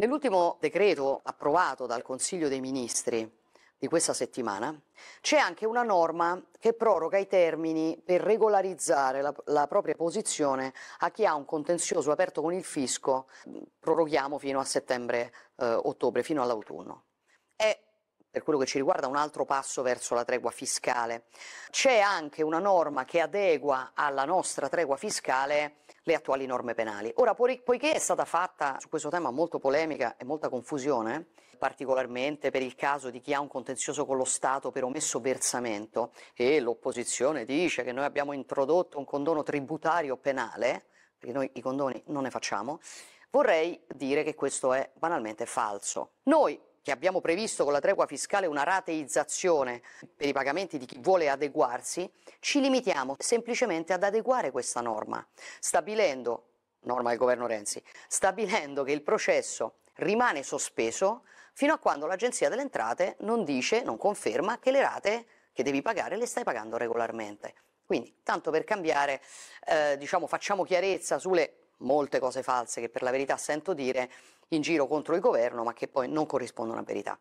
Nell'ultimo decreto approvato dal Consiglio dei Ministri di questa settimana c'è anche una norma che proroga i termini per regolarizzare la, la, propria posizione a chi ha un contenzioso aperto con il fisco, proroghiamo fino a settembre-ottobre, eh, fino all'autunno quello che ci riguarda un altro passo verso la tregua fiscale. C'è anche una norma che adegua alla nostra tregua fiscale le attuali norme penali. Ora, poiché è stata fatta su questo tema molto polemica e molta confusione, particolarmente per il caso di chi ha un contenzioso con lo Stato per omesso versamento e l'opposizione dice che noi abbiamo introdotto un condono tributario penale, perché noi i condoni non ne facciamo, vorrei dire che questo è banalmente falso. Noi che abbiamo previsto con la tregua fiscale una rateizzazione per i pagamenti di chi vuole adeguarsi, ci limitiamo semplicemente ad adeguare questa norma, stabilendo, norma del governo Renzi, stabilendo che il processo rimane sospeso fino a quando l'Agenzia delle Entrate non dice, non conferma che le rate che devi pagare le stai pagando regolarmente. Quindi, tanto per cambiare, eh, diciamo, facciamo chiarezza sulle molte cose false che per la verità sento dire in giro contro il governo ma che poi non corrispondono a verità.